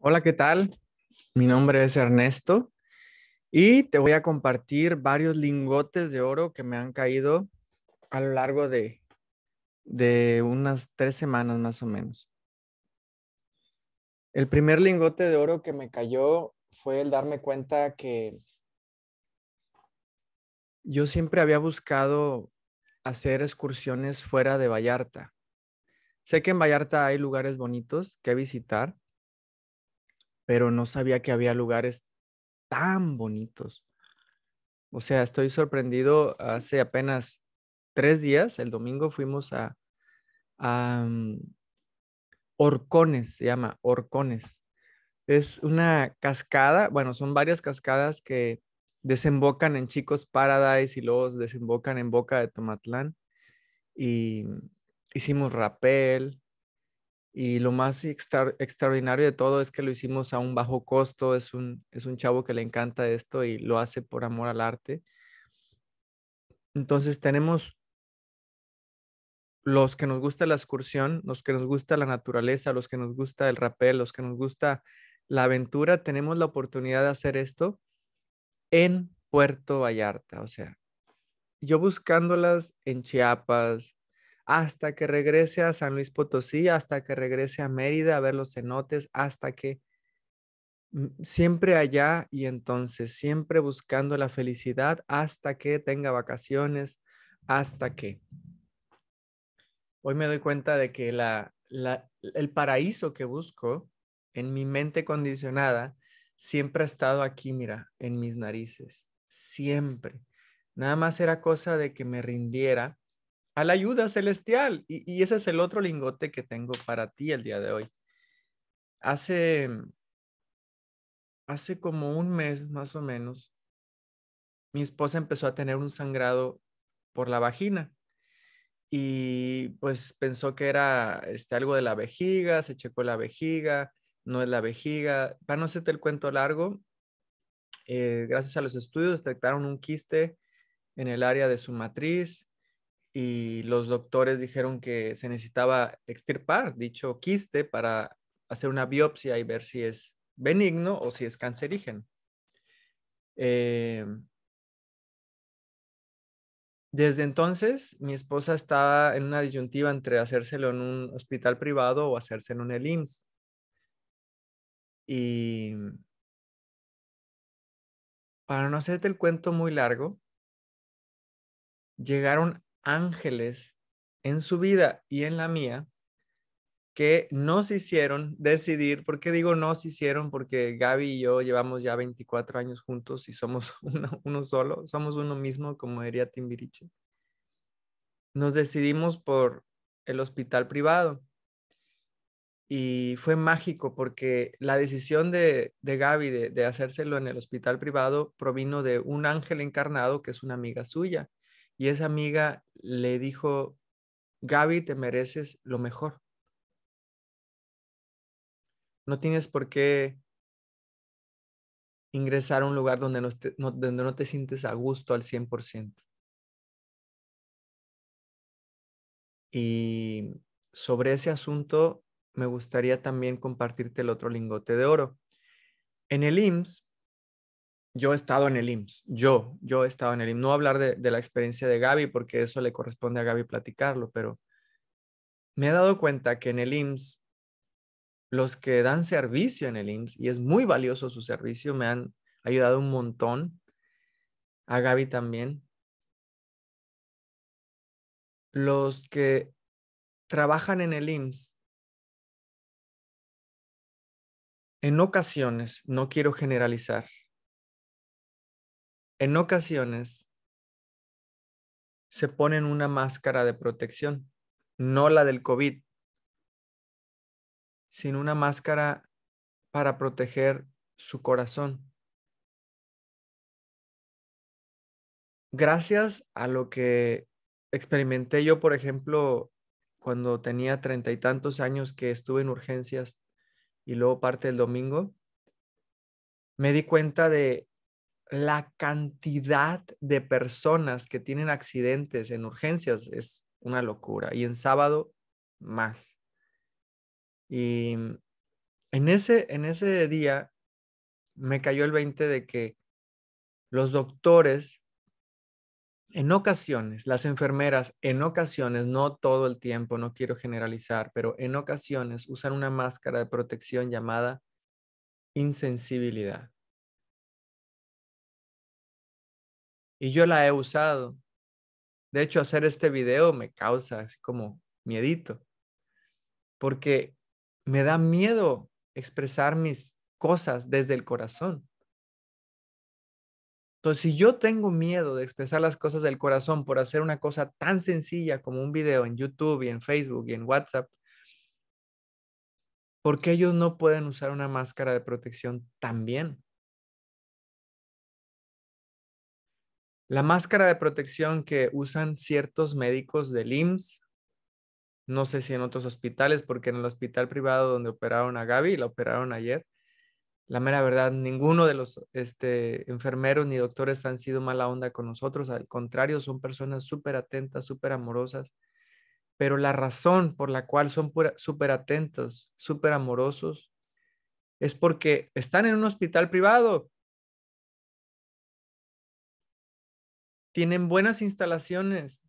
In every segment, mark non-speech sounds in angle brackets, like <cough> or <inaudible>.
Hola, ¿qué tal? Mi nombre es Ernesto y te voy a compartir varios lingotes de oro que me han caído a lo largo de, de unas tres semanas más o menos. El primer lingote de oro que me cayó fue el darme cuenta que yo siempre había buscado hacer excursiones fuera de Vallarta. Sé que en Vallarta hay lugares bonitos que visitar, pero no sabía que había lugares tan bonitos. O sea, estoy sorprendido. Hace apenas tres días, el domingo, fuimos a, a mm, Orcones, se llama Orcones. Es una cascada, bueno, son varias cascadas que desembocan en Chicos Paradise y luego desembocan en Boca de Tomatlán. Y hicimos rappel, y lo más extraordinario de todo es que lo hicimos a un bajo costo. Es un, es un chavo que le encanta esto y lo hace por amor al arte. Entonces tenemos los que nos gusta la excursión, los que nos gusta la naturaleza, los que nos gusta el rapel, los que nos gusta la aventura, tenemos la oportunidad de hacer esto en Puerto Vallarta. O sea, yo buscándolas en Chiapas, hasta que regrese a San Luis Potosí, hasta que regrese a Mérida a ver los cenotes, hasta que mm, siempre allá y entonces siempre buscando la felicidad hasta que tenga vacaciones, hasta que. Hoy me doy cuenta de que el paraíso que busco en mi mente condicionada siempre ha estado aquí, mira, en mis narices, siempre. Nada más era cosa de que me rindiera a la ayuda celestial. Y, ese es el otro lingote que tengo para ti el día de hoy. Hace, mm, hace como un mes más o menos, mi esposa empezó a tener un sangrado por la vagina y pues pensó que era este, algo de la vejiga, se checó la vejiga, no es la vejiga. Para no hacerte el cuento largo, eh, gracias a los estudios detectaron un quiste en el área de su matriz, y los doctores dijeron que se necesitaba extirpar dicho quiste para hacer una biopsia y ver si es benigno o si es cancerígeno. Em, desde entonces, mi esposa estaba en una disyuntiva entre hacérselo en un hospital privado o hacérselo en el IMSS. Y para no hacerte el cuento muy largo, llegaron ángeles en su vida y en la mía que nos hicieron decidir, porque digo nos hicieron? Porque Gaby y yo llevamos ya 24 años juntos y somos <laughs> uno, solo, somos uno mismo, como diría Timbiriche. Nos decidimos por el hospital privado y fue mágico porque la decisión de, Gaby de, hacérselo en el hospital privado provino de un ángel encarnado que es una amiga suya y esa amiga le dijo, Gaby, te mereces lo mejor. No tienes por qué ingresar a un lugar donde no te, donde no te sientes a gusto al 100%. Y sobre ese asunto me gustaría también compartirte el otro lingote de oro. En el IMSS yo he estado en el IMSS, yo, yo he estado en el IMSS. No hablar de, de la experiencia de Gaby porque eso le corresponde a Gaby platicarlo, pero me he dado cuenta que en el IMSS, los que dan servicio en el IMSS, y es muy valioso su servicio, me han ayudado un montón, a Gaby también, los que trabajan en el IMSS, en ocasiones, no quiero generalizar, en ocasiones se ponen una máscara de protección, no la del COVID, sino una máscara para proteger su corazón. Gracias a lo que experimenté yo, por ejemplo, cuando tenía treinta y tantos años que estuve en urgencias y luego parte del domingo, me di cuenta de la cantidad de personas que tienen accidentes en urgencias es una locura. Y en sábado, más. Y mm, en ese, en ese día me cayó el 20 de que los doctores, en ocasiones, las enfermeras, en ocasiones, no todo el tiempo, no quiero generalizar, pero en ocasiones usan una máscara de protección llamada insensibilidad. y yo la he usado. De hecho, hacer este video me causa así como miedito, porque me da miedo expresar mis cosas desde el corazón. Entonces, si yo tengo miedo de expresar las cosas del corazón por hacer una cosa tan sencilla como un video en YouTube y en Facebook y en WhatsApp, ¿por qué ellos no pueden usar una máscara de protección también? La máscara de protección que usan ciertos médicos de IMSS, no sé si en otros hospitales, porque en el hospital privado donde operaron a Gaby, la operaron ayer, la mera verdad, ninguno de los este, enfermeros ni doctores han sido mala onda con nosotros, al contrario, son personas súper atentas, súper amorosas, pero la razón por la cual son súper atentos, súper amorosos, es porque están en un hospital privado tienen buenas instalaciones,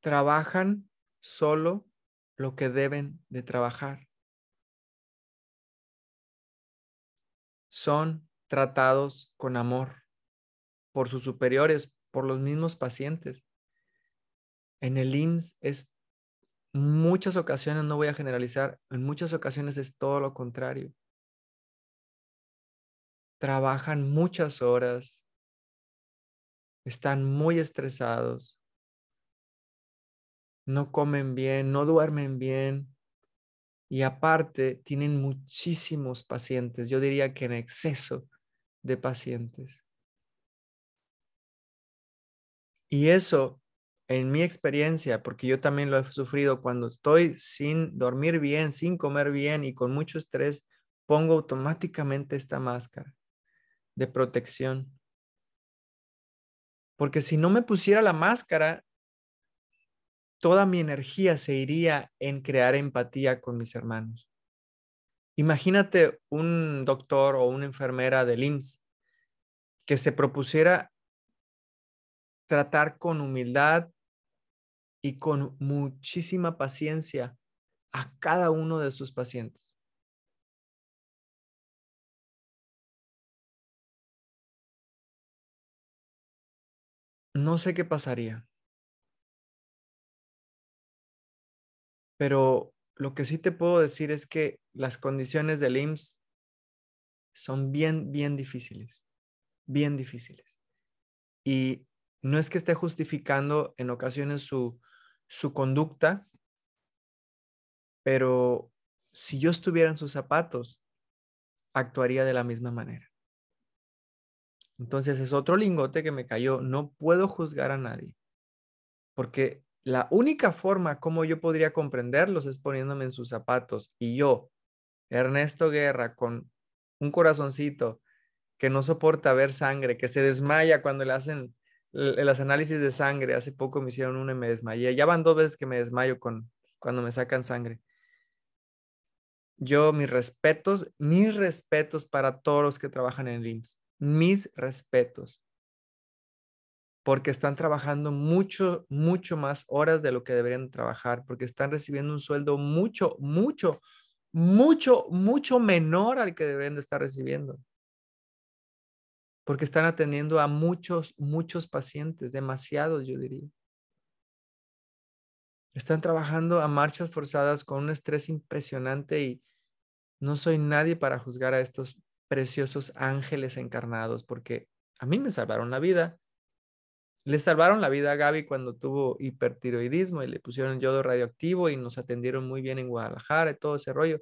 trabajan solo lo que deben de trabajar. Son tratados con amor por sus superiores, por los mismos pacientes. En el IMSS es muchas ocasiones, no voy a generalizar, en muchas ocasiones es todo lo contrario trabajan muchas horas, están muy estresados, no comen bien, no duermen bien y aparte tienen muchísimos pacientes, yo diría que en exceso de pacientes. Y eso, en mi experiencia, porque yo también lo he sufrido, cuando estoy sin dormir bien, sin comer bien y con mucho estrés, pongo automáticamente esta máscara de protección. Porque si no me pusiera la máscara, toda mi energía se iría en crear empatía con mis hermanos. Imagínate un doctor o una enfermera del IMSS que se propusiera tratar con humildad y con muchísima paciencia a cada uno de sus pacientes. no sé qué pasaría. Pero lo que sí te puedo decir es que las condiciones del IMSS son bien, bien difíciles, bien difíciles. Y no es que esté justificando en ocasiones su, su conducta, pero si yo estuviera en sus zapatos, actuaría de la misma manera. Entonces es otro lingote que me cayó. No puedo juzgar a nadie, porque la única forma como yo podría comprenderlos es poniéndome en sus zapatos. Y yo, Ernesto Guerra, con un corazoncito que no soporta ver sangre, que se desmaya cuando le hacen las análisis de sangre. Hace poco me hicieron uno y me desmayé. Ya van dos veces que me desmayo con, cuando me sacan sangre. Yo, mis respetos, mis respetos para todos los que trabajan en el mis respetos, porque están trabajando mucho, mucho más horas de lo que deberían trabajar, porque están recibiendo un sueldo mucho, mucho, mucho, mucho menor al que deberían de estar recibiendo, porque están atendiendo a muchos, muchos pacientes, demasiados, yo diría. Están trabajando a marchas forzadas con un estrés impresionante y no soy nadie para juzgar a estos preciosos ángeles encarnados porque a mí me salvaron la vida. Le salvaron la vida a Gaby cuando tuvo hipertiroidismo y le pusieron yodo radioactivo y nos atendieron muy bien en Guadalajara y todo ese rollo.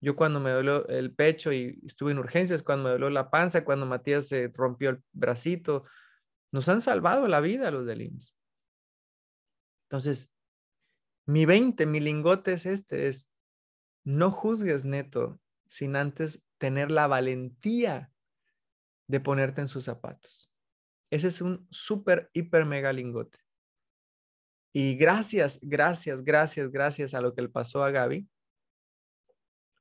Yo cuando me dolió el pecho y estuve en urgencias, cuando me dolió la panza, cuando Matías se rompió el bracito, nos han salvado la vida los del IMSS. Entonces, mi 20, mi lingote es este, es no juzgues neto sin antes tener la valentía de ponerte en sus zapatos. Ese es un súper, hiper, mega lingote. Y gracias, gracias, gracias, gracias a lo que le pasó a Gaby,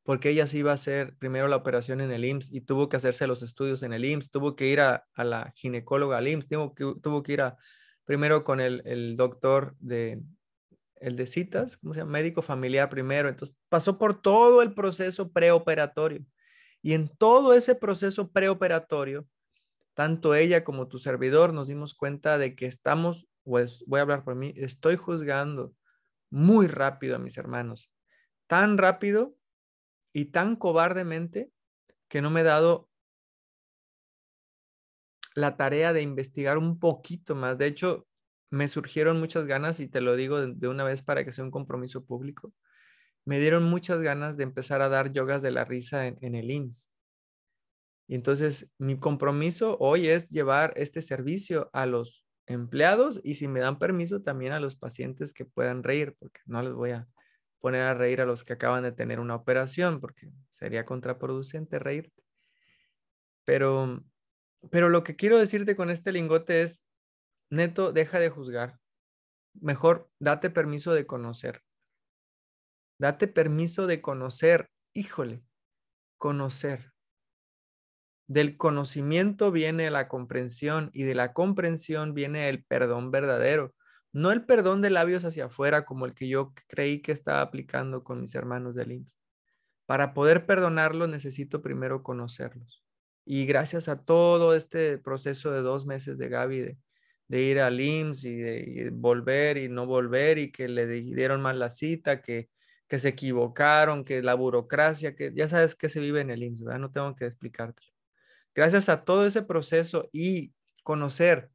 porque ella sí iba a hacer primero la operación en el IMSS y tuvo que hacerse los estudios en el IMSS, tuvo que ir a, la ginecóloga al IMSS, tuvo que, tuvo que ir a, primero con el, el, doctor de, el de citas, ¿cómo se llama? Médico familiar primero. Entonces pasó por todo el proceso preoperatorio. Y en todo ese proceso preoperatorio, tanto ella como tu servidor nos dimos cuenta de que estamos, pues voy a hablar por mí, estoy juzgando muy rápido a mis hermanos, tan rápido y tan cobardemente que no me he dado la tarea de investigar un poquito más. De hecho, me surgieron muchas ganas, y te lo digo de una vez para que sea un compromiso público, me dieron muchas ganas de empezar a dar yogas de la risa en, el IMSS. Y entonces mi compromiso hoy es llevar este servicio a los empleados y si me dan permiso también a los pacientes que puedan reír, porque no les voy a poner a reír a los que acaban de tener una operación, porque sería contraproducente reírte. Pero, pero lo que quiero decirte con este lingote es, neto, deja de juzgar. Mejor date permiso de conocer. Date permiso de conocer, híjole, conocer. Del conocimiento viene la comprensión y de la comprensión viene el perdón verdadero. No el perdón de labios hacia afuera como el que yo creí que estaba aplicando con mis hermanos del IMSS. Para poder perdonarlos necesito primero conocerlos. Y gracias a todo este proceso de dos meses de Gaby de, ir al IMSS y de volver y no volver y que le dieron mal la cita, que que se equivocaron, que la burocracia, que ya sabes que se vive en el IMSS, ¿verdad? No tengo que explicártelo. Gracias a todo ese proceso y conocer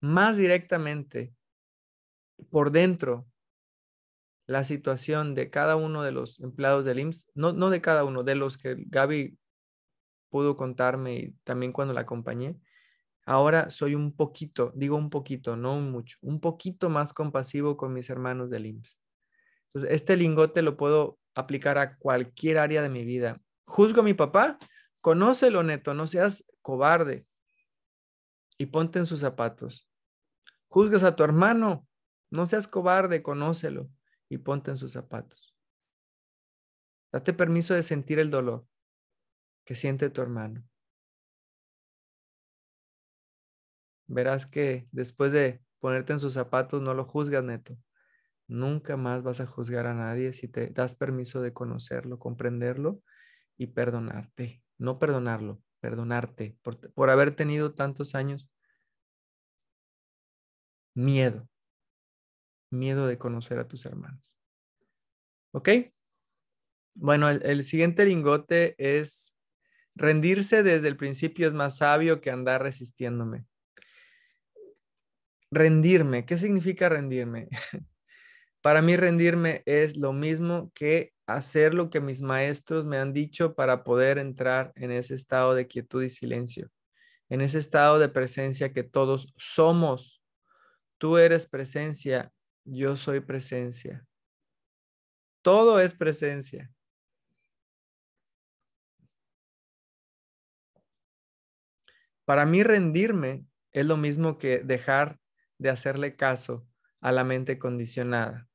más directamente por dentro la situación de cada uno de los empleados del IMSS, no, no de cada uno, de los que Gaby pudo contarme y también cuando la acompañé, Ahora soy un poquito, digo un poquito, no mucho, un poquito más compasivo con mis hermanos del IMSS. Entonces, este lingote lo puedo aplicar a cualquier área de mi vida. Juzgo a mi papá, conócelo neto, no seas cobarde y ponte en sus zapatos. Juzgas a tu hermano, no seas cobarde, conócelo y ponte en sus zapatos. Date permiso de sentir el dolor que siente tu hermano. verás que después de ponerte en sus zapatos no lo juzgas, Neto. Nunca más vas a juzgar a nadie si te das permiso de conocerlo, comprenderlo y perdonarte. No perdonarlo, perdonarte por, haber tenido tantos años miedo. Miedo de conocer a tus hermanos. ¿Ok? Bueno, el siguiente lingote es rendirse desde el principio es más sabio que andar resistiéndome rendirme, ¿qué significa rendirme? <laughs> para mí rendirme es lo mismo que hacer lo que mis maestros me han dicho para poder entrar en ese estado de quietud y silencio, en ese estado de presencia que todos somos. Tú eres presencia, yo soy presencia. Todo es presencia. Para mí rendirme es lo mismo que dejar de hacerle caso a la mente condicionada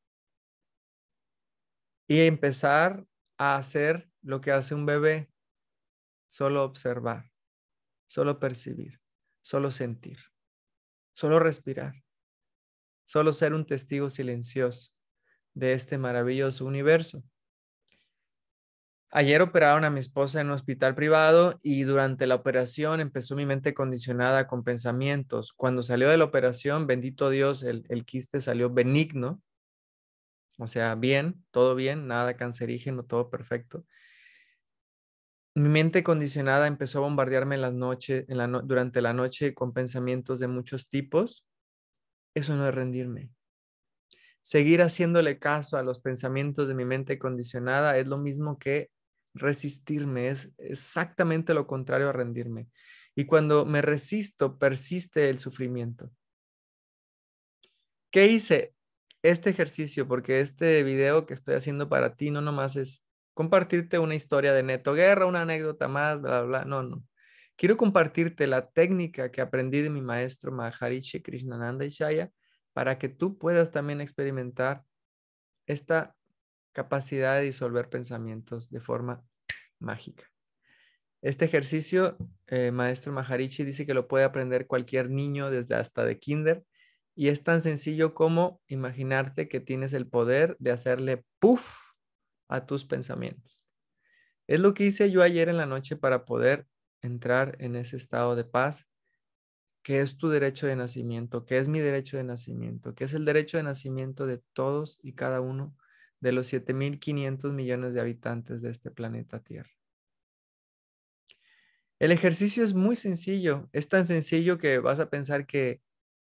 y empezar a hacer lo que hace un bebé, solo observar, solo percibir, solo sentir, solo respirar, solo ser un testigo silencioso de este maravilloso universo Ayer operaron a mi esposa en un hospital privado y durante la operación empezó mi mente condicionada con pensamientos. Cuando salió de la operación, bendito Dios, el, quiste salió benigno. O sea, bien, todo bien, nada cancerígeno, todo perfecto. Mi mente condicionada empezó a bombardearme en las noches, durante la noche con pensamientos de muchos tipos. Eso no es rendirme. Seguir haciéndole caso a los pensamientos de mi mente condicionada es lo mismo que resistirme, es exactamente lo contrario a rendirme. Y cuando me resisto, persiste el sufrimiento. ¿Qué hice? Este ejercicio, porque este video que estoy haciendo para ti no nomás es compartirte una historia de Neto Guerra, una anécdota más, bla, bla, No, no. Quiero compartirte la técnica que aprendí de mi maestro Maharishi Krishnananda Ishaya para que tú puedas también experimentar esta capacidad de disolver pensamientos de forma mágica. Este ejercicio, eh, maestro Maharishi dice que lo puede aprender cualquier niño desde hasta de kinder y es tan sencillo como imaginarte que tienes el poder de hacerle puff a tus pensamientos. Es lo que hice yo ayer en la noche para poder entrar en ese estado de paz que es tu derecho de nacimiento, que es mi derecho de nacimiento, que es el derecho de nacimiento de todos y cada uno de los 7.500 millones de habitantes de este planeta Tierra. El ejercicio es muy sencillo, es tan sencillo que vas a pensar que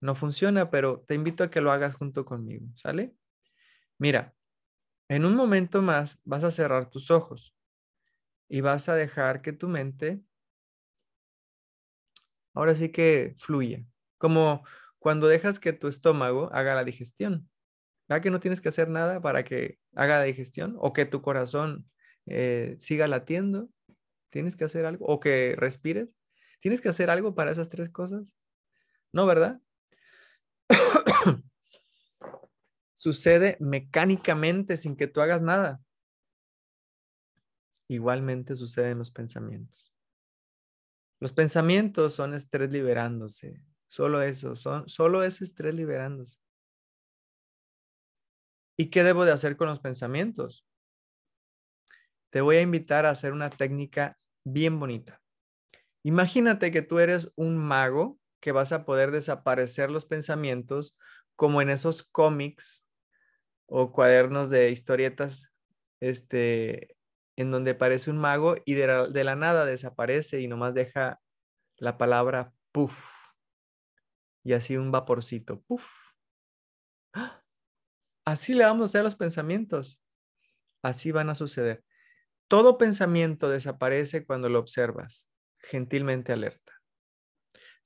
no funciona, pero te invito a que lo hagas junto conmigo, ¿sale? Mira, en un momento más vas a cerrar tus ojos y vas a dejar que tu mente ahora sí que fluya, como cuando dejas que tu estómago haga la digestión. ¿verdad que no tienes que hacer nada para que haga digestión o que tu corazón eh, siga latiendo? ¿Tienes que hacer algo? ¿O que respires? ¿Tienes que hacer algo para esas tres cosas? No, ¿verdad? <coughs> Sucede mecánicamente sin que tú hagas nada. Igualmente suceden los pensamientos. Los pensamientos son estrés liberándose. Solo eso, son, solo ese estrés liberándose. ¿Y qué debo de hacer con los pensamientos? Te voy a invitar a hacer una técnica bien bonita. Imagínate que tú eres un mago que vas a poder desaparecer los pensamientos como en esos cómics o cuadernos de historietas este, en donde aparece un mago y de la, de la, nada desaparece y nomás deja la palabra puff y así un vaporcito, puff. Así le vamos a hacer los pensamientos. Así van a suceder. Todo pensamiento desaparece cuando lo observas, gentilmente alerta.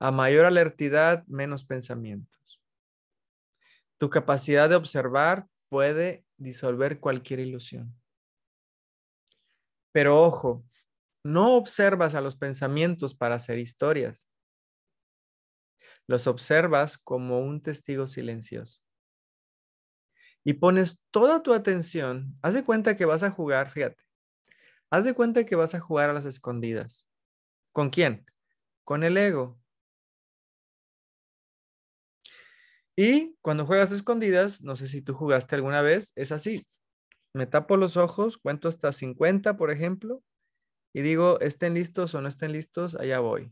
A mayor alertidad, menos pensamientos. Tu capacidad de observar puede disolver cualquier ilusión. Pero ojo, no observas a los pensamientos para hacer historias. Los observas como un testigo silencioso y pones toda tu atención, haz de cuenta que vas a jugar, fíjate, haz de cuenta que vas a jugar a las escondidas. ¿Con quién? Con el ego. Y cuando juegas escondidas, no sé si tú jugaste alguna vez, es así. Me tapo los ojos, cuento hasta 50, por ejemplo, y digo, estén listos o no estén listos, allá voy.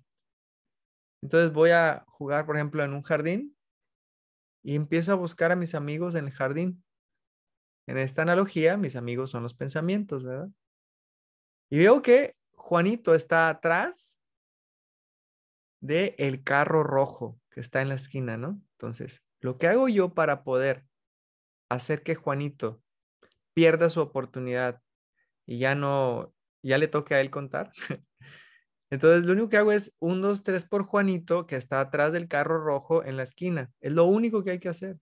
Entonces voy a jugar, por ejemplo, en un jardín y empiezo a buscar a mis amigos en el jardín. En esta analogía, mis amigos son los pensamientos, ¿verdad? Y veo que Juanito está atrás de el carro rojo que está en la esquina, ¿no? Entonces, lo que hago yo para poder hacer que Juanito pierda su oportunidad y ya no, ya le toque a él contar, <laughs> Entonces, lo único que hago es un, dos, tres por Juanito, que está atrás del carro rojo en la esquina. Es lo único que hay que hacer.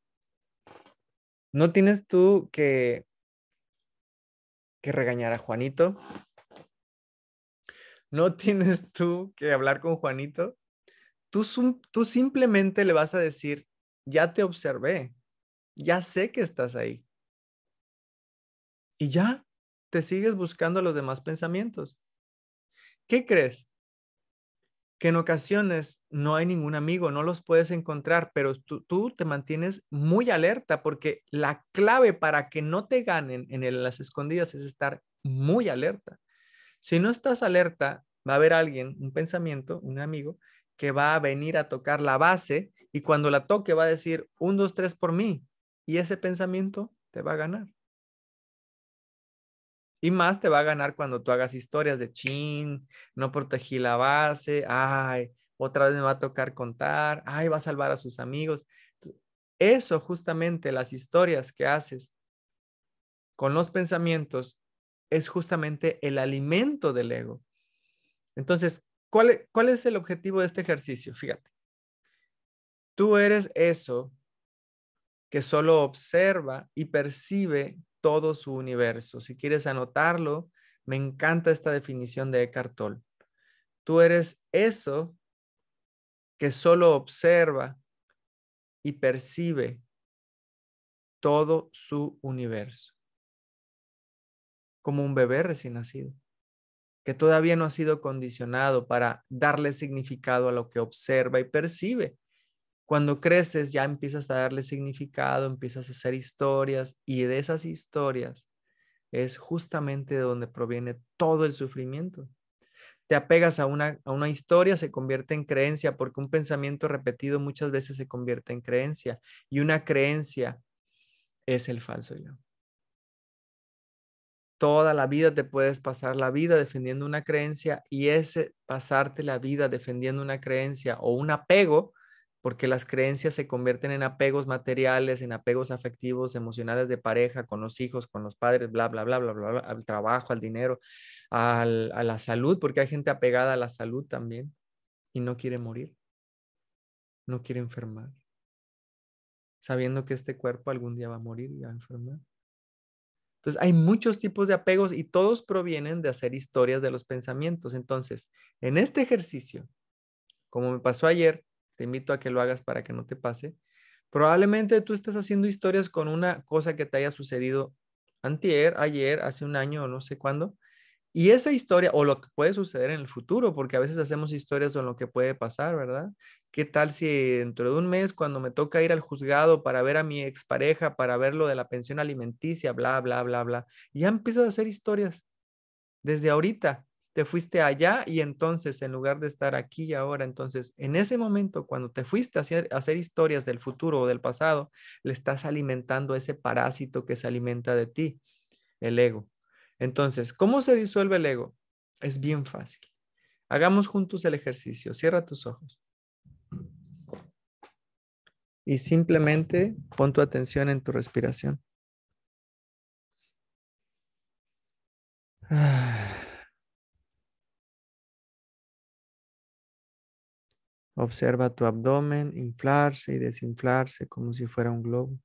No tienes tú que, que regañar a Juanito. No tienes tú que hablar con Juanito. Tú, tú simplemente le vas a decir, ya te observé, ya sé que estás ahí. Y ya, te sigues buscando los demás pensamientos. ¿Qué crees? que en ocasiones no hay ningún amigo, no los puedes encontrar, pero tú, tú te mantienes muy alerta porque la clave para que no te ganen en las escondidas es estar muy alerta. Si no estás alerta, va a haber alguien, un pensamiento, un amigo, que va a venir a tocar la base y cuando la toque va a decir, un, dos, tres por mí. Y ese pensamiento te va a ganar. Y más te va a ganar cuando tú hagas historias de chin, no protegí la base, ay, otra vez me va a tocar contar, ay, va a salvar a sus amigos. Eso justamente, las historias que haces con los pensamientos, es justamente el alimento del ego. Entonces, ¿cuál, cuál es el objetivo de este ejercicio? Fíjate, tú eres eso que solo observa y percibe todo su universo. Si quieres anotarlo, me encanta esta definición de Eckhart Tolle. Tú eres eso que solo observa y percibe todo su universo. Como un bebé recién nacido, que todavía no ha sido condicionado para darle significado a lo que observa y percibe. Cuando creces ya empiezas a darle significado, empiezas a hacer historias y de esas historias es justamente de donde proviene todo el sufrimiento. Te apegas a una, a una historia, se convierte en creencia, porque un pensamiento repetido muchas veces se convierte en creencia y una creencia es el falso yo. Toda la vida te puedes pasar la vida defendiendo una creencia y ese pasarte la vida defendiendo una creencia o un apego porque las creencias se convierten en apegos materiales, en apegos afectivos, emocionales de pareja, con los hijos, con los padres, bla, bla, bla, bla, bla, bla al trabajo, al dinero, a la salud, porque hay gente apegada a la salud también y no quiere morir, no quiere enfermar, sabiendo que este cuerpo algún día va a morir y va a enfermar. Entonces, hay muchos tipos de apegos y todos provienen de hacer historias de los pensamientos. Entonces, en este ejercicio, como me pasó ayer, te invito a que lo hagas para que no te pase. Probablemente tú estás haciendo historias con una cosa que te haya sucedido antier, ayer, hace un año o no sé cuándo. Y esa historia, o lo que puede suceder en el futuro, porque a veces hacemos historias con lo que puede pasar, ¿verdad? ¿Qué tal si dentro de un mes, cuando me toca ir al juzgado para ver a mi expareja, para ver lo de la pensión alimenticia, bla, bla, bla, bla, ya empiezas a hacer historias desde ahorita? te fuiste allá y entonces en lugar de estar aquí y ahora, entonces en ese momento cuando te fuiste a hacer, historias del futuro o del pasado, le estás alimentando ese parásito que se alimenta de ti, el ego. Entonces, ¿cómo se disuelve el ego? Es bien fácil. Hagamos juntos el ejercicio. Cierra tus ojos. Y simplemente pon tu atención en tu respiración. Ah. Observa tu abdomen inflarse y desinflarse como si fuera un globo.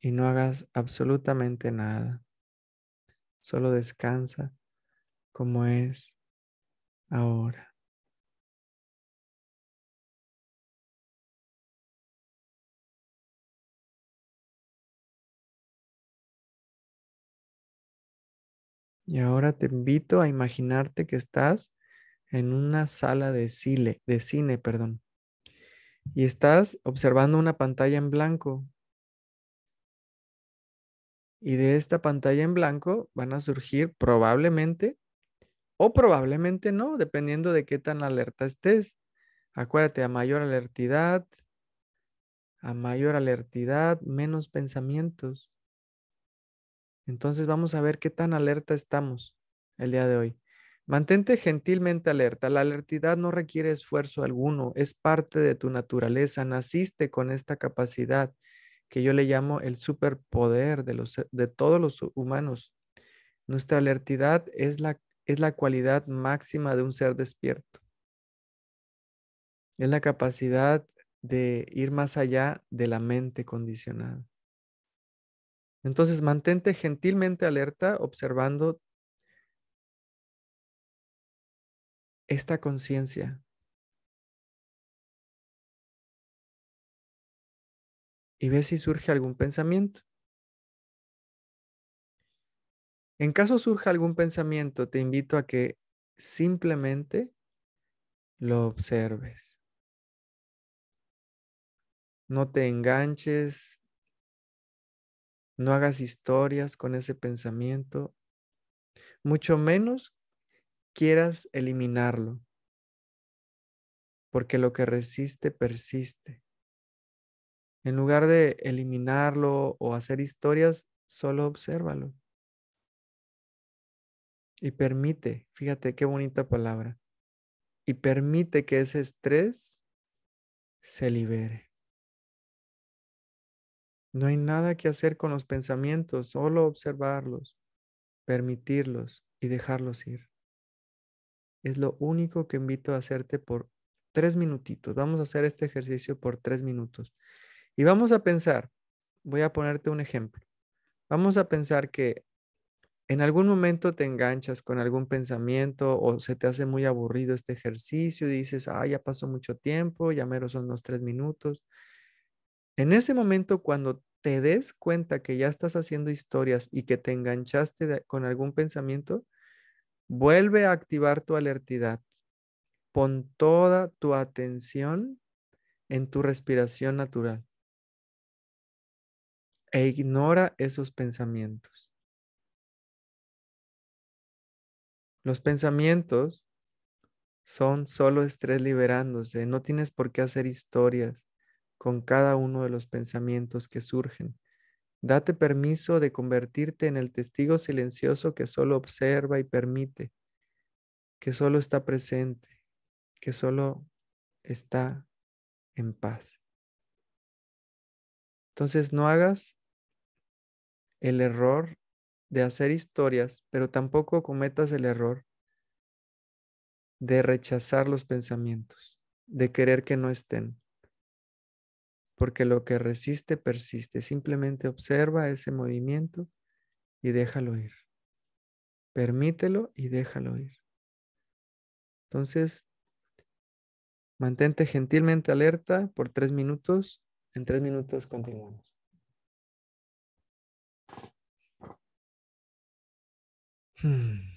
Y no hagas absolutamente nada. Solo descansa como es ahora. Y ahora te invito a imaginarte que estás en una sala de cine, de cine, perdón, y estás observando una pantalla en blanco. Y de esta pantalla en blanco van a surgir probablemente o probablemente no, dependiendo de qué tan alerta estés. Acuérdate, a mayor alertidad, a mayor alertidad, menos pensamientos. Entonces vamos a ver qué tan alerta estamos el día de hoy. Mantente gentilmente alerta. La alertidad no requiere esfuerzo alguno, es parte de tu naturaleza. Naciste con esta capacidad que yo le llamo el superpoder de, de todos los humanos. Nuestra alertidad es la, es la cualidad máxima de un ser despierto. Es la capacidad de ir más allá de la mente condicionada. Entonces, mantente gentilmente alerta observando esta conciencia y ve si surge algún pensamiento. En caso surja algún pensamiento, te invito a que simplemente lo observes. No te enganches, no hagas historias con ese pensamiento, mucho menos quieras eliminarlo, porque lo que resiste persiste. En lugar de eliminarlo o hacer historias, solo obsérvalo. Y permite, fíjate qué bonita palabra, y permite que ese estrés se libere. No hay nada que hacer con los pensamientos, solo observarlos, permitirlos y dejarlos ir. Es lo único que invito a hacerte por tres minutitos. Vamos a hacer este ejercicio por tres minutos. Y vamos a pensar, voy a ponerte un ejemplo. Vamos a pensar que en algún momento te enganchas con algún pensamiento o se te hace muy aburrido este ejercicio y dices, ah, ya pasó mucho tiempo, ya mero son los tres minutos. En ese momento, cuando te des cuenta que ya estás haciendo historias y que te enganchaste con algún pensamiento, Vuelve a activar tu alertidad. Pon toda tu atención en tu respiración natural e ignora esos pensamientos. Los pensamientos son solo estrés liberándose. No tienes por qué hacer historias con cada uno de los pensamientos que surgen. Date permiso de convertirte en el testigo silencioso que solo observa y permite, que solo está presente, que solo está en paz. Entonces no hagas el error de hacer historias, pero tampoco cometas el error de rechazar los pensamientos, de querer que no estén porque lo que resiste persiste. Simplemente observa ese movimiento y déjalo ir. Permítelo y déjalo ir. Entonces, mantente gentilmente alerta por tres minutos. En tres minutos continuamos. Hmm.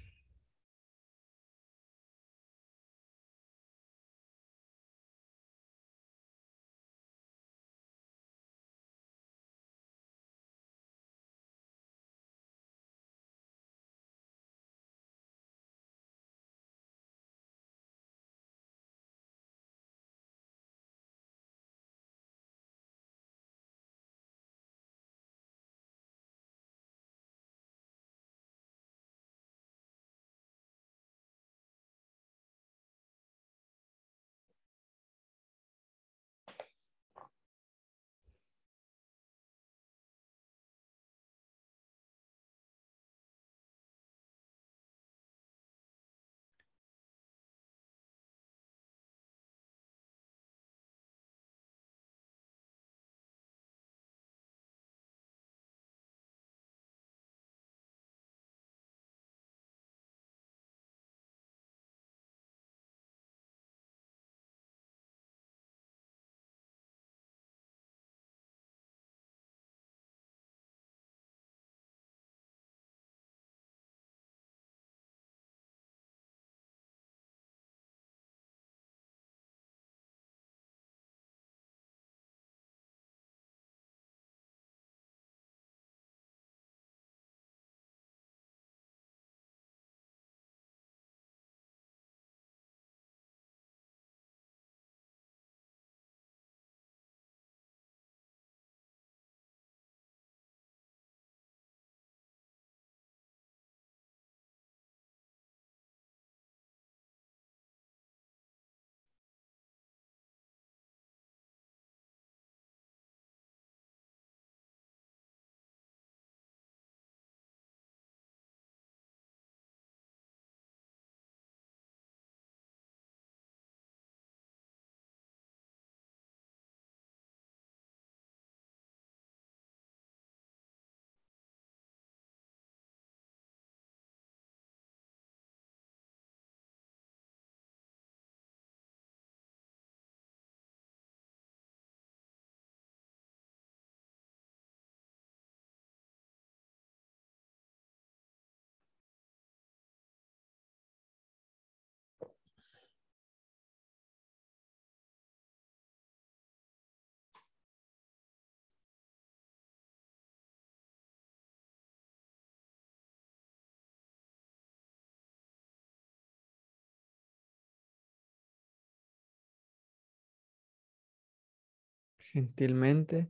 gentilmente,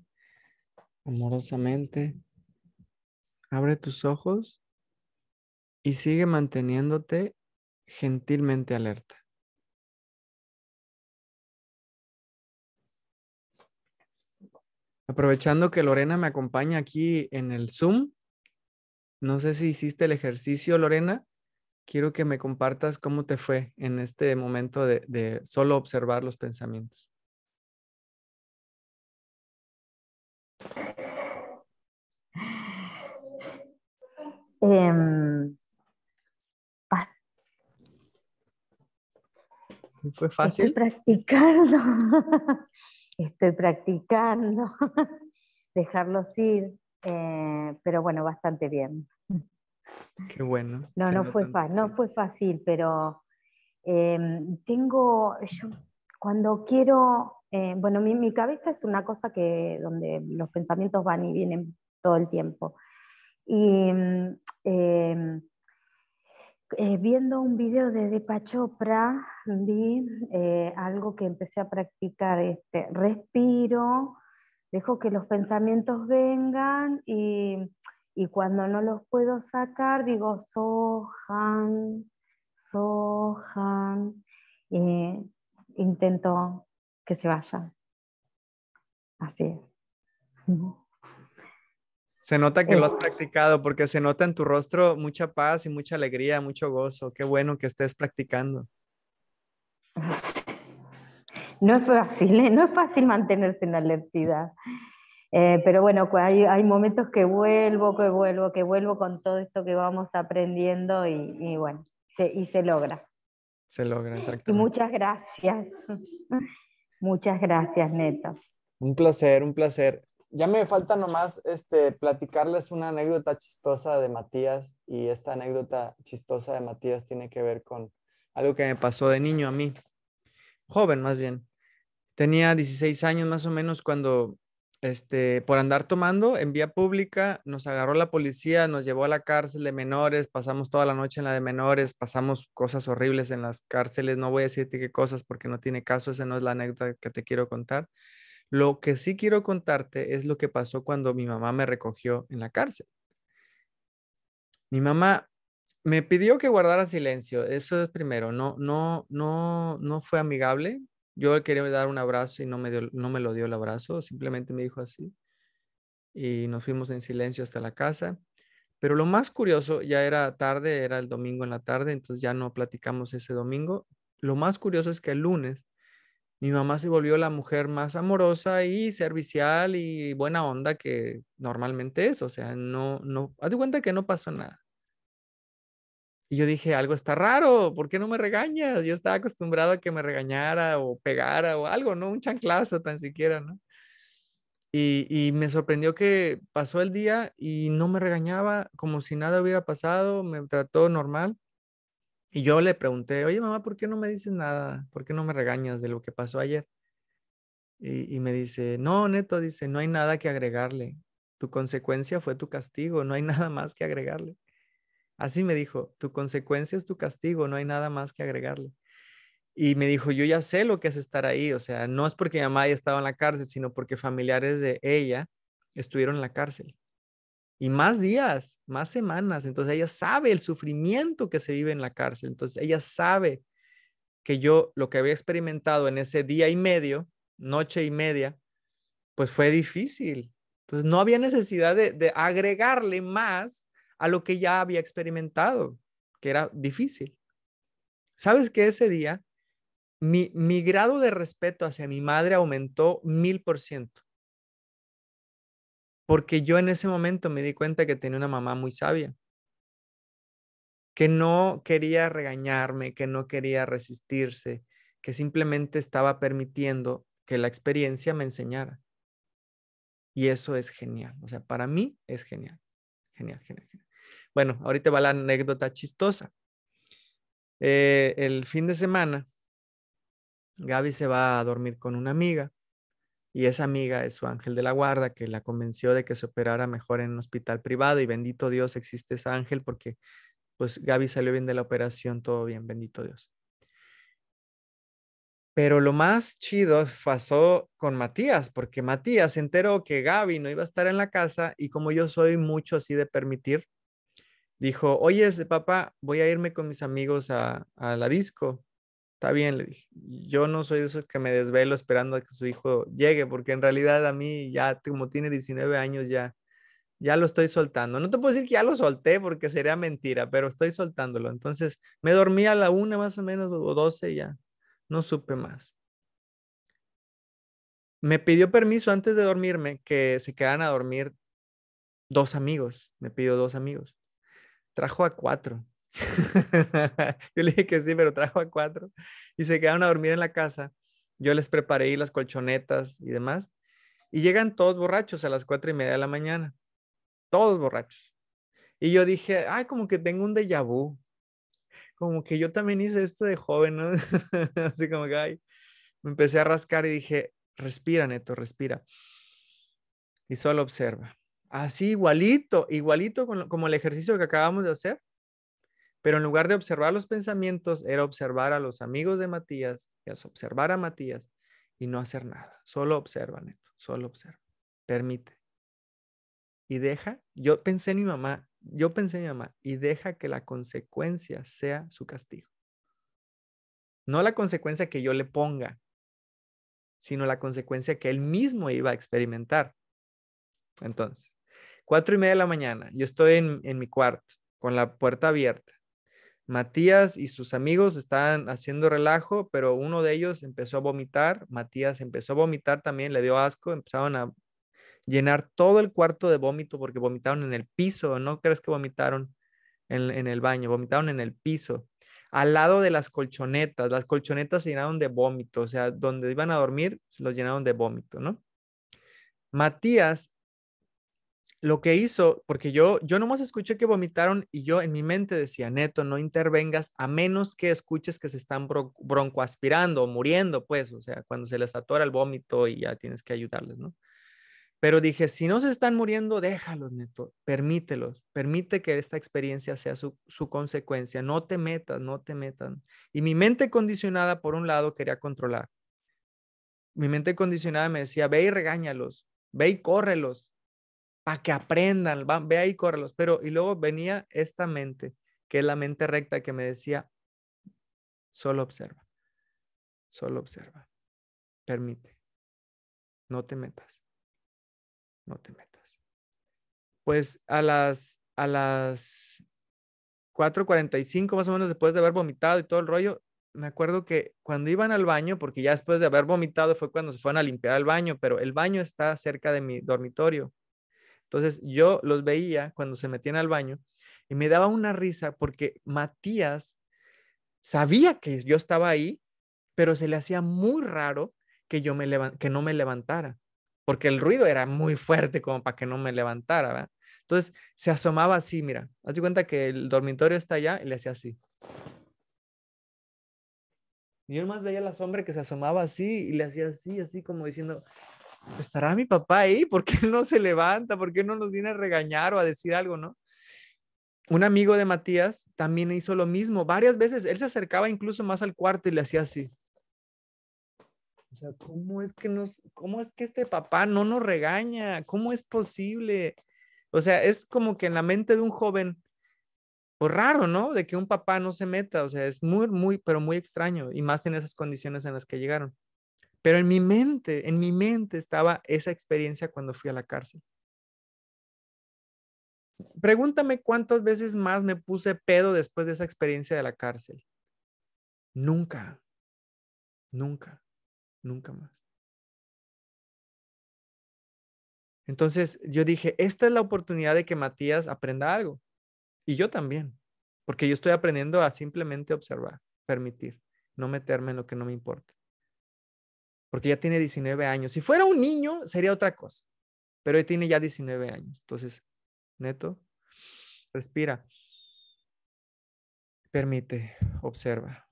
amorosamente. Abre tus ojos y sigue manteniéndote gentilmente alerta. Aprovechando que Lorena me acompaña aquí en el Zoom, no sé si hiciste el ejercicio, Lorena. Quiero que me compartas cómo te fue en este momento de, solo observar los pensamientos. Em, ¿Fue fácil? <laughs> Estoy practicando. Estoy <laughs> practicando. Dejarlos ir. Eh, pero bueno, bastante bien. Qué bueno. No, no fue, fácil, no fue fácil, pero em, tengo, yo cuando quiero, eh, bueno, mi, mi, cabeza es una cosa que, donde los pensamientos van y vienen todo el tiempo. Y em, Em, eh, viendo un video de Deepa Chopra, vi eh, algo que empecé a practicar, este, respiro, dejo que los pensamientos vengan y, cuando no los puedo sacar, digo sohan, sohan, intento que se vayan. Así es. <laughs> Se nota que lo has practicado porque se nota en tu rostro mucha paz y mucha alegría, mucho gozo. Qué bueno que estés practicando. <laughs> No es fácil, ¿eh? no es fácil mantenerse en alerta. Eh, pero bueno, hay, hay, momentos que vuelvo, que vuelvo, que vuelvo con todo esto que vamos aprendiendo y, bueno, se, y se logra. Se logra, exacto. Muchas gracias. <laughs> Muchas gracias, Neto. Un placer, un placer ya me falta nomás este, platicarles una anécdota chistosa de Matías y esta anécdota chistosa de Matías tiene que ver con algo que me pasó de niño a mí, joven más bien. Tenía 16 años más o menos cuando, este, por andar tomando en vía pública, nos agarró la policía, nos llevó a la cárcel de menores, pasamos toda la noche en la de menores, pasamos cosas horribles en las cárceles, no voy a decirte qué cosas porque no tiene caso, esa no es la anécdota que te quiero contar lo que sí quiero contarte es lo que pasó cuando mi mamá me recogió en la cárcel. Mi mamá me pidió que guardara silencio, eso es primero, no, no, no, no fue amigable. Yo quería dar un abrazo y no me, dio, no me lo dio el abrazo, simplemente me dijo así. Y nos fuimos en silencio hasta la casa. Pero lo más curioso, ya era tarde, era el domingo en la tarde, entonces ya no platicamos ese domingo. Lo más curioso es que el lunes mi mamá se volvió la mujer más amorosa y servicial y buena onda que normalmente es. O sea, no, no, haz de cuenta que no pasó nada. Y yo dije, algo está raro, ¿por qué no me regañas? Yo estaba acostumbrado a que me regañara o pegara o algo, ¿no? Un chanclazo tan siquiera, ¿no? Y, y, me sorprendió que pasó el día y no me regañaba como si nada hubiera pasado, me trató normal. Y yo le pregunté, oye mamá, ¿por qué no me dices nada? ¿Por qué no me regañas de lo que pasó ayer? Y, me dice, no, Neto, dice, no hay nada que agregarle. Tu consecuencia fue tu castigo, no hay <laughs> nada más que agregarle. Así me dijo, tu consecuencia es tu castigo, no hay nada más que agregarle. Y me dijo, yo ya sé lo que es estar ahí, o sea, no es porque mi mamá haya estado en la cárcel, sino porque familiares de ella estuvieron en la cárcel y más días, más semanas. Entonces ella sabe el sufrimiento que se vive en la cárcel. Entonces ella sabe que yo lo que había experimentado en ese día y medio, noche y media, pues fue difícil. Entonces no había necesidad de, agregarle más a lo que ya había experimentado, que era difícil. Sabes que ese día mi grado de respeto hacia mi madre aumentó mil por ciento porque yo en ese momento me di cuenta que tenía una mamá muy sabia, que no quería regañarme, que no quería resistirse, que simplemente estaba permitiendo que la experiencia me enseñara. Y eso es genial, o sea, para mí es genial, genial, genial. genial. Bueno, ahorita va la anécdota chistosa. Eh, el fin de semana, Gaby se va a dormir con una amiga y esa amiga es su ángel de la guarda que la convenció de que se operara mejor en un hospital privado y bendito Dios existe ese ángel porque pues Gaby salió bien de la operación, todo bien, bendito Dios. Pero lo más chido pasó con Matías, porque Matías se enteró que Gaby no iba a estar en la casa y como yo soy mucho así de permitir, dijo, oye, este, papá, voy a irme con mis amigos a, a la disco. Está bien, le dije. Yo no soy de esos que me desvelo esperando a que su hijo llegue, porque en realidad a mí ya, como tiene 19 años, ya, ya lo estoy soltando. No te puedo decir que ya lo solté porque sería mentira, pero estoy soltándolo. Entonces me dormí a la una más o menos o doce ya. No supe más. Me pidió permiso antes de dormirme que se quedaran a dormir dos amigos. Me pidió dos amigos. Trajo a cuatro. <laughs> yo le dije que sí, pero trajo a cuatro. Y se quedaron a dormir en la casa. Yo les preparé las colchonetas y demás. Y llegan todos borrachos a las cuatro y media de la mañana. Todos borrachos. Y yo dije, ay, como que tengo un déjà vu. Como que yo también hice esto de joven, ¿no? <laughs> Así como que, ay, me empecé a rascar y dije, respira, Neto, respira. Y solo observa. Así, igualito, igualito como el ejercicio que acabamos de hacer pero en lugar de observar los pensamientos, era observar a los amigos de Matías, es observar a Matías y no hacer nada. Solo observa, Neto, solo observa. Permite. Y deja, yo pensé en mi mamá, yo pensé en mi mamá, y deja que la consecuencia sea su castigo. No la consecuencia que yo le ponga, sino la consecuencia que él mismo iba a experimentar. Entonces, cuatro y media de la mañana, yo estoy en, en mi cuarto con la puerta abierta. Matías y sus amigos estaban haciendo relajo, pero uno de ellos empezó a vomitar. Matías empezó a vomitar también, le dio asco, empezaron a llenar todo el cuarto de vómito porque vomitaron en el piso, ¿no crees que vomitaron en, el baño? Vomitaron en el piso, al lado de las colchonetas. Las colchonetas se llenaron de vómito, o sea, donde iban a dormir se los llenaron de vómito, ¿no? Matías lo que hizo, porque yo, yo nomás escuché que vomitaron y yo en mi mente decía, Neto, no intervengas a menos que escuches que se están broncoaspirando o muriendo, pues, o sea, cuando se les atora el vómito y ya tienes que ayudarles, ¿no? Pero dije, si no se están muriendo, déjalos, Neto, permítelos, permite que esta experiencia sea su, su consecuencia, no te metas, no te metan. Y mi mente condicionada, por un lado, quería controlar. Mi mente condicionada me decía, ve y regáñalos, ve y córrelos, para que aprendan, ve ahí, córrelos. Pero, y luego venía esta mente, que es la mente recta, que me decía, solo observa, solo observa, permite, no te metas, no te metas. Pues a las, a las 4.45 más o menos después de haber vomitado y todo el rollo, me acuerdo que cuando iban al baño, porque ya después de haber vomitado fue cuando se fueron a limpiar el baño, pero el baño está cerca de mi dormitorio. Entonces yo los veía cuando se metían al baño y me daba una risa porque Matías sabía que yo estaba ahí, pero se le hacía muy raro que yo me que no me levantara, porque el ruido era muy fuerte como para que no me levantara, ¿verdad? Entonces se asomaba así, mira, haz cuenta que el dormitorio está allá y le hacía así. Y yo más veía la sombra que se asomaba así y le hacía así, así como diciendo, ¿estará mi papá ahí? ¿Por qué <laughs> no se levanta? ¿Por qué no nos viene a regañar o a decir algo, no? Un amigo de Matías también hizo lo mismo. Varias veces él se acercaba incluso más al cuarto y le hacía así. O sea, ¿cómo es que nos, cómo es que este papá no nos regaña? ¿Cómo es posible? O sea, es como que en la mente de un joven, por pues, raro, ¿no? De que un papá no se meta, o sea, es muy, muy, pero muy extraño, y más en esas condiciones en las que llegaron. Pero en mi mente, en mi mente estaba esa experiencia cuando fui a la cárcel. Pregúntame cuántas veces más me puse pedo después de esa experiencia de la cárcel. Nunca, nunca, nunca más. Entonces yo dije, esta es la oportunidad de que Matías aprenda algo. Y yo también, porque yo estoy aprendiendo a simplemente observar, permitir, no meterme en lo que no me importa porque ya tiene 19 años. Si fuera un niño, sería otra cosa, pero él tiene ya 19 años. Entonces, neto, respira, permite, observa.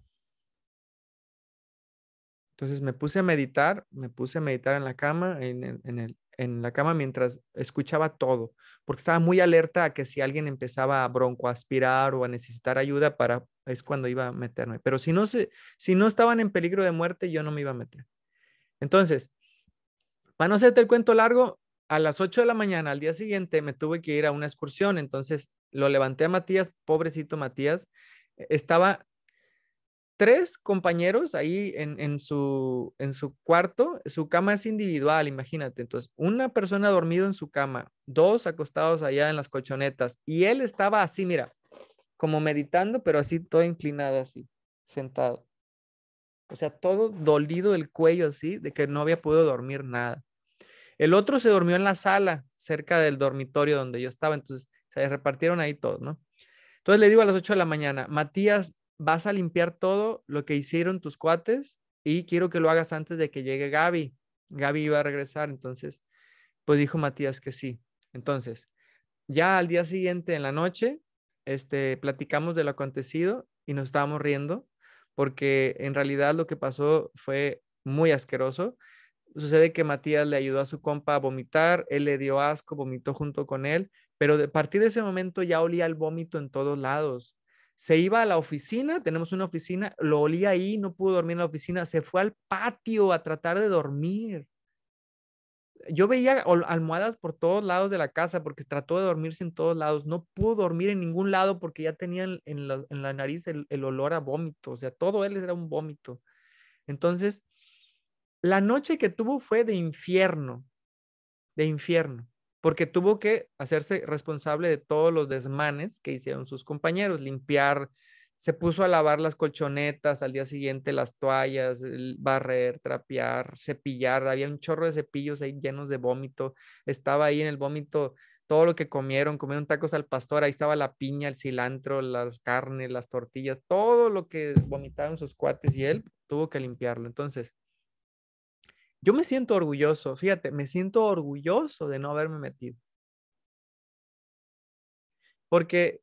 Entonces me puse a meditar, me puse a meditar en la cama, en, la cama mientras escuchaba todo, porque estaba muy alerta a que si alguien empezaba a bronco, a aspirar o a necesitar ayuda para es cuando iba a meterme. Pero si no se, si no estaban en peligro de muerte, yo no me iba a meter. Entonces, para no hacerte el cuento largo, a las 8 de la mañana al día siguiente me tuve que ir a una excursión, entonces lo levanté a Matías, pobrecito Matías, e, estaba tres compañeros ahí en, su, en su cuarto, su cama es individual, imagínate, entonces una persona dormido en su cama, dos acostados allá en las colchonetas y él estaba así, mira, como meditando, pero así todo inclinado, así, sentado. O sea, todo dolido el cuello así, de que no había podido dormir nada. El otro se durmió en la sala, cerca del dormitorio donde yo estaba. Entonces, se repartieron ahí todos, ¿no? Entonces le digo a las 8 de la mañana, Matías, vas a limpiar todo lo que hicieron tus cuates y quiero que lo hagas antes de que llegue Gaby. Gaby iba a regresar, entonces, pues dijo Matías que sí. Entonces, ya al día siguiente en la noche, este, platicamos de lo acontecido y nos estábamos riendo porque en realidad lo que pasó fue muy asqueroso. Sucede que Matías le ayudó a su compa a vomitar, él le dio asco, vomitó junto con él, pero de, a partir de ese momento ya olía el vómito en todos lados. Se iba a la oficina, tenemos una oficina, lo olía ahí, no pudo dormir en la oficina, se fue al patio a tratar de dormir yo veía almohadas por todos lados de la casa porque trató de dormirse en todos lados. No pudo dormir en ningún lado porque ya tenía en la, nariz el, el, olor a vómito. O sea, todo él era un vómito. Entonces, la noche que tuvo fue de infierno, de infierno, porque tuvo que hacerse responsable de todos los desmanes que hicieron sus compañeros, limpiar se puso a lavar las colchonetas, al día siguiente las toallas, barrer, trapear, cepillar, había un chorro de cepillos ahí llenos de vómito, estaba ahí en el vómito todo lo que comieron, comieron tacos al pastor, ahí estaba la piña, el cilantro, las carnes, las tortillas, todo lo que vomitaron sus cuates y él tuvo que limpiarlo. Entonces, yo me siento orgulloso, fíjate, me siento orgulloso de no haberme metido. Porque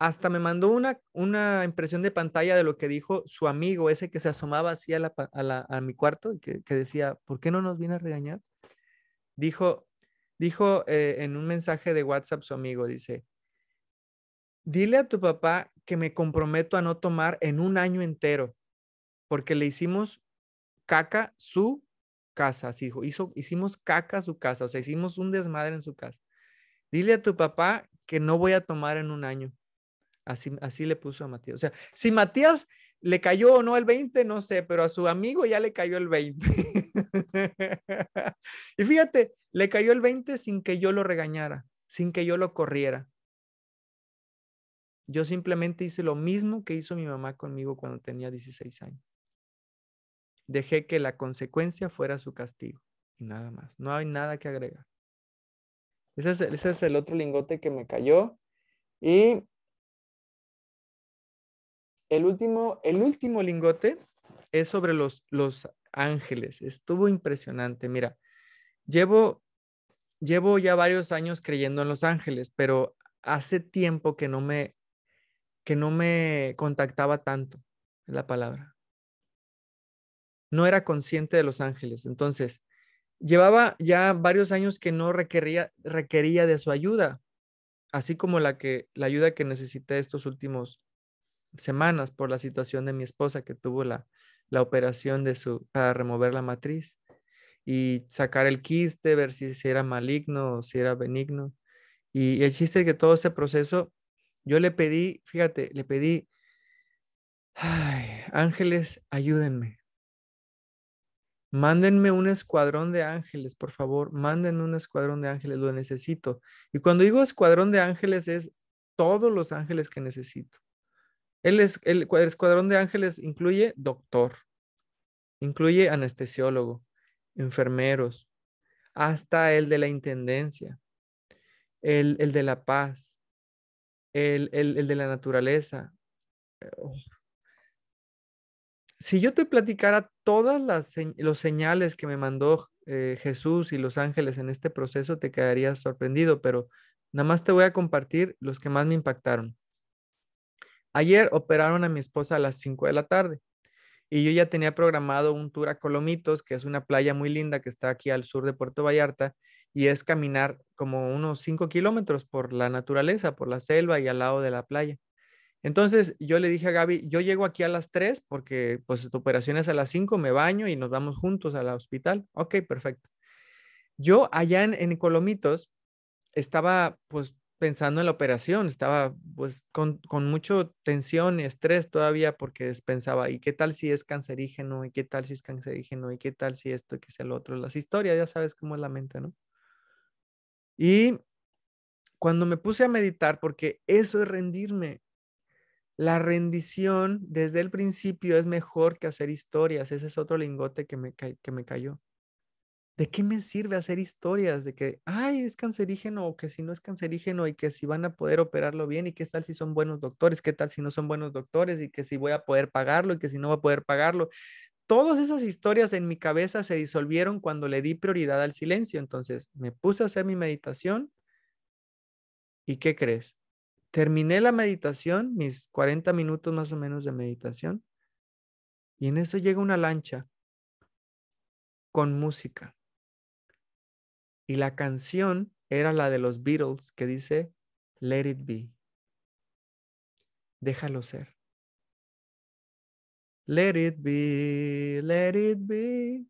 hasta me mandó una, una impresión de pantalla de lo que dijo su amigo, ese que se asomaba así a, mi cuarto y que, decía, ¿por qué no nos viene a regañar? Dijo, dijo eh, en un mensaje de WhatsApp su amigo, dice, dile a tu papá que me comprometo a no tomar en un año entero, porque le hicimos caca su casa, Hizo, hicimos caca su casa, o sea, hicimos un desmadre en su casa. Dile a tu papá que no voy a tomar en un año. Así, así le puso a Matías. O sea, si Matías le cayó o no el 20, no sé, pero a su amigo ya le cayó el 20. <laughs> y fíjate, le cayó el 20 sin que yo lo regañara, sin que yo lo corriera. Yo simplemente hice lo mismo que hizo mi mamá conmigo cuando tenía 16 años. Dejé que la consecuencia fuera su castigo y nada más. No hay nada que agregar. Ese es, ese es el otro lingote que me cayó. Y el último, el último lingote es sobre los, los ángeles. Estuvo impresionante. Mira, llevo, llevo ya varios años creyendo en los ángeles, pero hace tiempo que no me, que no me contactaba tanto, la palabra. No era consciente de los ángeles. Entonces, llevaba ya varios años que no requería, requería de su ayuda, así como la, que, la ayuda que necesité estos últimos semanas por la situación de mi esposa que tuvo la, operación de su, para remover la matriz y sacar el quiste, ver si, era maligno o si era benigno. Y, el chiste que todo ese proceso, yo le pedí, fíjate, le pedí, ángeles, ayúdenme. Mándenme un escuadrón de ángeles, por favor. Mándenme un escuadrón de ángeles, lo necesito. Y cuando digo escuadrón de ángeles es todos los ángeles que necesito. El, escuadrón de ángeles incluye doctor, incluye anestesiólogo, enfermeros, hasta el de la intendencia, el, de la paz, el, de la naturaleza. Eh, si yo te platicara todas las señales que me mandó eh, Jesús y los ángeles en este proceso, te quedarías sorprendido, pero nada más te voy a compartir los que más me impactaron. Ayer operaron a mi esposa a las 5 de la tarde y yo ya tenía programado un tour a Colomitos, que es una playa muy linda que está aquí al sur de Puerto Vallarta, y es caminar como unos 5 kilómetros por la naturaleza, por la selva y al lado de la playa. Entonces yo le dije a Gaby, yo llego aquí a las 3 porque pues tu operación es a las 5, me baño y nos vamos juntos al hospital. Ok, perfecto. Yo allá en, en Colomitos estaba pues pensando en la operación, estaba pues con, con mucho tensión y estrés todavía porque pensaba, ¿y qué tal si es cancerígeno? ¿Y qué tal si es cancerígeno? ¿Y qué tal si esto y qué es el otro? Las historias, ya sabes cómo es la mente, ¿no? Y cuando me puse a meditar, porque eso es rendirme, la rendición desde el principio es mejor que hacer historias, ese es otro lingote que me, que me cayó. ¿de qué me sirve hacer historias de que, ay, es cancerígeno o que si no es cancerígeno y que si van a poder operarlo bien y qué tal si son buenos doctores, qué tal si no son buenos doctores y que si voy a poder pagarlo y que si no voy a poder pagarlo? Todas esas historias en mi cabeza se disolvieron cuando le di prioridad al silencio. Entonces me puse a hacer mi meditación y ¿qué crees? Terminé la meditación, mis 40 minutos más o menos de meditación, y en eso llega una lancha con música y la canción era la de los Beatles que dice, Let it be. Déjalo ser. Let it be, let it be,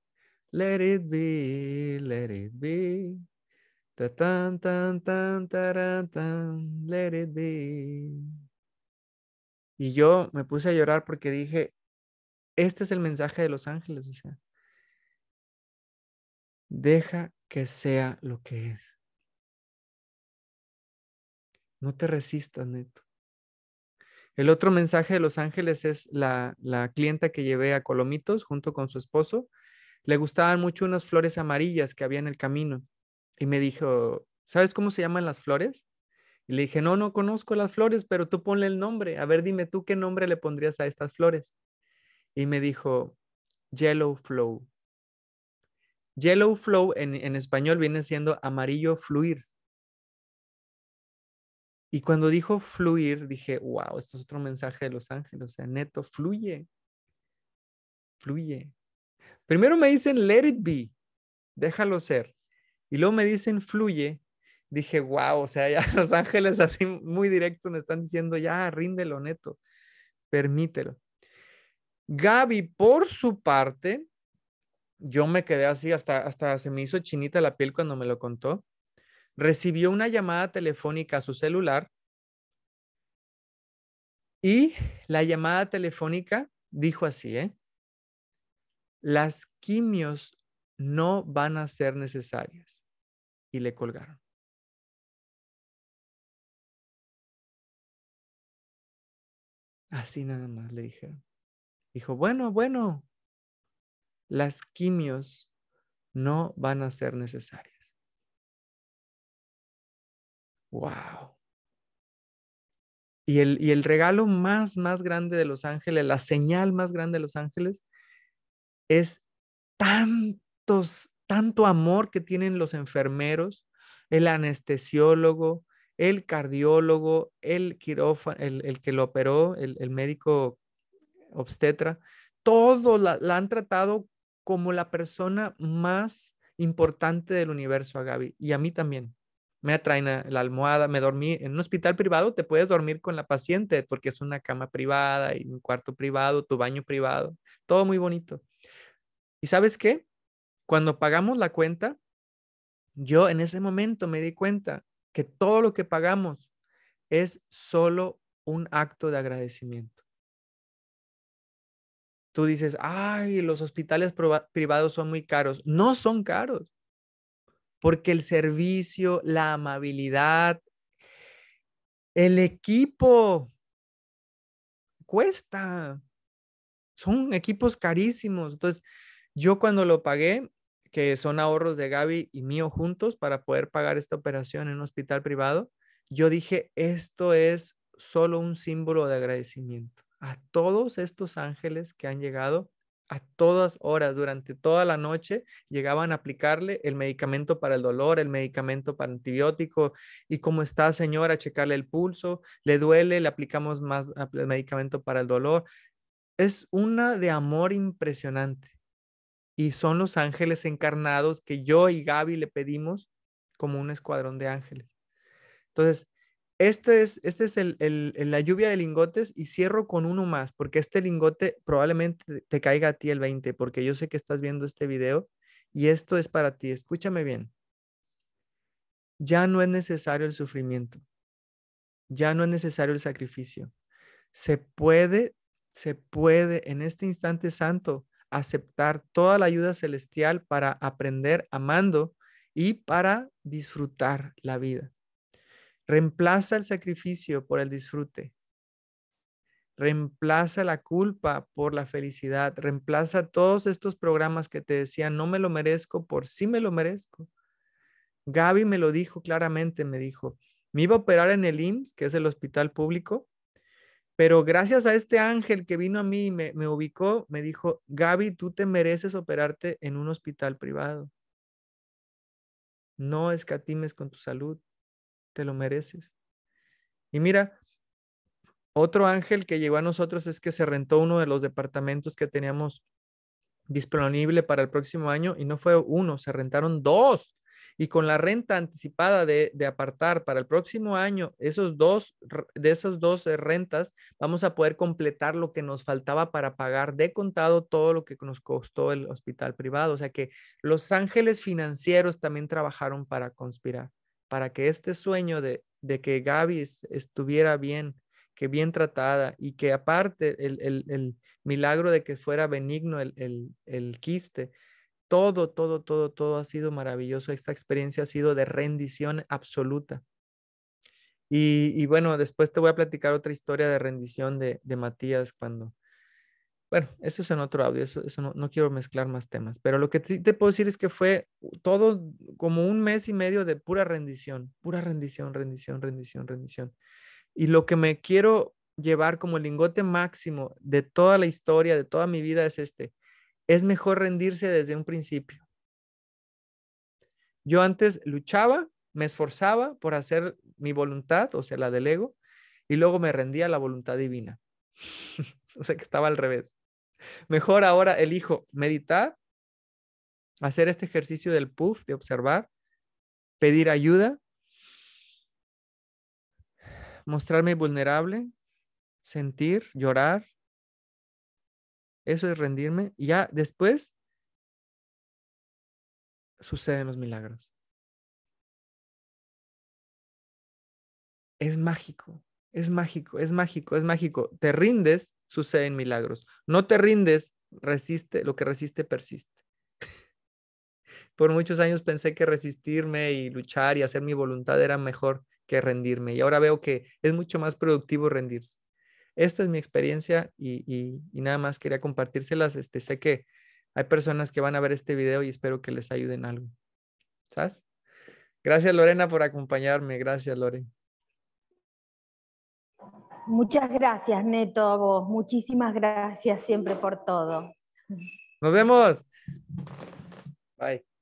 let it be, let it be. let it be. Y yo me puse a llorar porque dije, este es el mensaje de los ángeles, o deja que sea lo que es. No te resistas, Neto. El otro mensaje de los ángeles es la, la clienta que llevé a Colomitos junto con su esposo. Le gustaban mucho unas flores amarillas que había en el camino. Y me dijo, ¿sabes cómo se llaman las flores? Y le dije, no, no conozco las flores, pero tú ponle el nombre. A ver, dime tú qué nombre le pondrías a estas flores. Y me dijo, Yellow Flow. Yellow flow en, español viene siendo amarillo fluir. Y cuando dijo fluir, dije, wow, esto es otro mensaje de los ángeles, o sea, neto, fluye, fluye. Primero me dicen, let it be, déjalo ser. Y luego me dicen, fluye. Dije, wow, o sea, ya <laughs> los ángeles así muy directo me están diciendo, ya, ríndelo, neto, permítelo. Gaby, por su parte, yo me quedé así, hasta, hasta se me hizo chinita la piel cuando me lo contó, recibió una llamada telefónica a su celular y la llamada telefónica dijo así, ¿eh? Las quimios no van a ser necesarias. Y le colgaron. Así nada más le dijeron. Dijo, bueno, bueno, las quimios no van a ser necesarias. ¡Wow! Y el, regalo más, más grande de los ángeles, la señal más grande de los ángeles, es tantos, tanto amor que tienen los enfermeros, el anestesiólogo, el cardiólogo, el quirófano, el, que lo operó, el, médico obstetra, todos la, la, han tratado como la persona más importante del universo a Gaby y a mí también. Me atraen la almohada, me dormí en un hospital privado, te puedes dormir con la paciente porque es una cama privada y un cuarto privado, tu baño privado, todo muy bonito. ¿Y sabes qué? Cuando pagamos la cuenta, yo en ese momento me di cuenta que todo lo que pagamos es solo un acto de agradecimiento tú dices, ay, los hospitales privados son muy caros. No son caros, porque el servicio, la amabilidad, el equipo cuesta. Son equipos carísimos. Entonces, yo cuando lo pagué, que son ahorros de Gaby y mío juntos para poder pagar esta operación en un hospital privado, yo dije, esto es solo un símbolo de agradecimiento a todos estos ángeles que han llegado a todas horas, durante toda la noche, llegaban a aplicarle el medicamento para el dolor, el medicamento para antibiótico, y cómo está señora, checarle el pulso, le duele, le aplicamos más el medicamento para el dolor. Es una de amor impresionante. Y son los ángeles encarnados que yo y Gaby le pedimos como un escuadrón de ángeles. Entonces, este es, este el, la lluvia de lingotes y cierro con uno más, porque este lingote probablemente te caiga a ti el 20, porque yo sé que estás viendo este video y esto es para ti. Escúchame bien. Ya no es necesario el sufrimiento. Ya no es necesario el sacrificio. Se puede, se puede en este instante santo aceptar toda la ayuda celestial para aprender amando y para disfrutar la vida. Reemplaza el sacrificio por el disfrute. Reemplaza la culpa por la felicidad. Reemplaza todos estos programas que te decían, no me lo merezco por sí me lo merezco. Gaby me lo dijo claramente, me dijo, me iba a operar en el IMSS, que es el hospital público, pero gracias a este ángel que vino a mí y me, me ubicó, me dijo, Gaby, tú te mereces operarte en un hospital privado. No escatimes con tu salud te lo mereces. Y mira, otro ángel que llegó a nosotros es que se rentó uno de los departamentos que teníamos disponible para el próximo año y no fue uno, se rentaron dos. Y con la renta anticipada de, de, apartar para el próximo año, esos dos, de esas dos eh, rentas, vamos a poder completar lo que nos faltaba para pagar de contado todo lo que nos costó el hospital privado. O sea que los ángeles financieros también trabajaron para conspirar para que este sueño de, que Gaby estuviera bien, que bien tratada y que aparte el, milagro de que fuera benigno el, el, quiste, todo, todo, todo, todo ha sido maravilloso. Esta experiencia ha sido de rendición absoluta. Y, y bueno, después te voy a platicar otra historia de rendición de, de Matías cuando, bueno, eso es en otro audio, eso, no, quiero mezclar más temas, pero lo que te puedo decir es que fue todo como un mes y medio de pura rendición, pura rendición, rendición, rendición, rendición. Y lo que me quiero llevar como el lingote máximo de toda la historia, de toda mi vida, es este. Es mejor rendirse desde un principio. Yo antes luchaba, me esforzaba por hacer mi voluntad, o sea, la del ego, y luego me rendía a la voluntad divina. <laughs> o sea que estaba al revés. Mejor ahora elijo meditar, hacer este ejercicio del puff, de observar, pedir ayuda, mostrarme vulnerable, sentir, llorar. Eso es rendirme. Y ya después suceden los milagros. Es mágico, es mágico, es mágico, es mágico. Te rindes suceden milagros. No te rindes, resiste, lo que resiste persiste. <laughs> Por muchos años pensé que resistirme y luchar y hacer mi voluntad era mejor que rendirme y ahora veo que es mucho más productivo rendirse. Esta es mi experiencia y, nada más quería compartírselas. Este, sé que hay personas que van a ver este video y espero que les ayuden algo. ¿Sabes? Gracias Lorena por acompañarme. Gracias Lorena. Muchas gracias, Neto, a vos. Muchísimas gracias siempre por todo. Nos vemos. Bye.